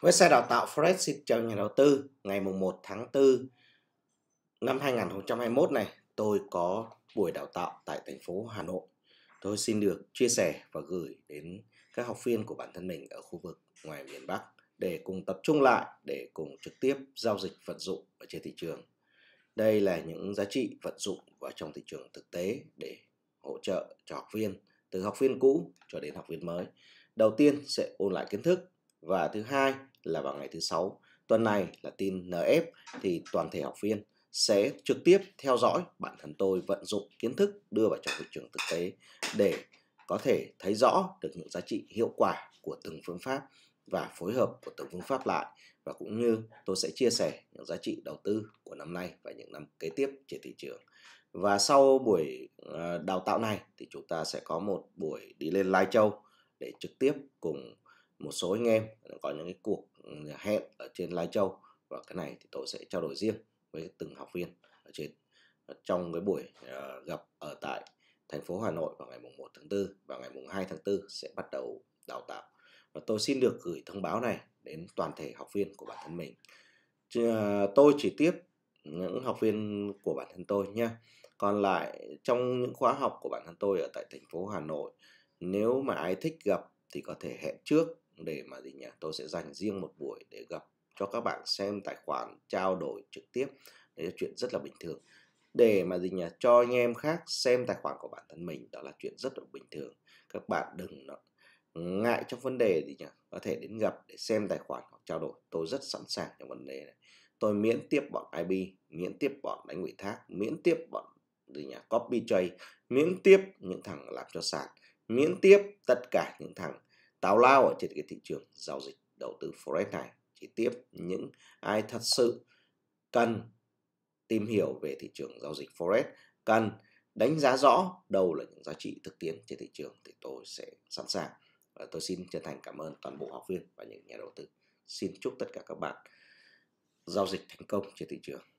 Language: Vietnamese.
Website đào tạo Forex xin chào nhà đầu tư ngày mùng 1 tháng 4 năm 2021 này tôi có buổi đào tạo tại thành phố Hà Nội. Tôi xin được chia sẻ và gửi đến các học viên của bản thân mình ở khu vực ngoài miền Bắc để cùng tập trung lại để cùng trực tiếp giao dịch vận dụng ở trên thị trường. Đây là những giá trị vận dụng vào trong thị trường thực tế để hỗ trợ cho học viên từ học viên cũ cho đến học viên mới. Đầu tiên sẽ ôn lại kiến thức và thứ hai là vào ngày thứ sáu tuần này là tin NF thì toàn thể học viên sẽ trực tiếp theo dõi bản thân tôi vận dụng kiến thức đưa vào trong thị trường thực tế để có thể thấy rõ được những giá trị hiệu quả của từng phương pháp và phối hợp của từng phương pháp lại và cũng như tôi sẽ chia sẻ những giá trị đầu tư của năm nay và những năm kế tiếp trên thị trường. Và sau buổi ờ, đào tạo này thì chúng ta sẽ có một buổi đi lên Lai Châu để trực tiếp cùng một số anh em có những cái cuộc ừ, hẹn ở trên Lai Châu và cái này thì tôi sẽ trao đổi riêng với từng học viên ở trên trong cái buổi ờ, gặp ở tại thành phố Hà Nội vào ngày mùng 1 tháng 4 và ngày mùng 2 tháng 4 sẽ bắt đầu đào tạo. Và tôi xin được gửi thông báo này đến toàn thể học viên của bản thân mình. Ờ, tôi chỉ tiếp những học viên của bản thân tôi nhé Còn lại trong những khóa học của bản thân tôi ở tại thành phố Hà Nội, nếu mà ai thích gặp thì có thể hẹn trước để mà gì nhỉ tôi sẽ dành riêng một buổi để gặp cho các bạn xem tài khoản trao đổi trực tiếp đấy là chuyện rất là bình thường để mà gì nhỉ cho anh em khác xem tài khoản của bản thân mình đó là chuyện rất là bình thường các bạn đừng ngại trong vấn đề gì nhỉ có thể đến gặp để xem tài khoản hoặc trao đổi tôi rất sẵn sàng trong vấn đề này tôi miễn tiếp bọn IB miễn tiếp bọn đánh ủy thác miễn tiếp bọn gì nhỉ copy trade miễn tiếp những thằng làm cho sàn miễn tiếp tất cả những thằng tào lao ở trên cái thị trường giao dịch đầu tư forex này chỉ tiếp những ai thật sự cần tìm hiểu về thị trường giao dịch forex cần đánh giá rõ đâu là những giá trị thực tiễn trên thị trường thì tôi sẽ sẵn sàng và tôi xin chân thành cảm ơn toàn bộ học viên và những nhà đầu tư xin chúc tất cả các bạn giao dịch thành công trên thị trường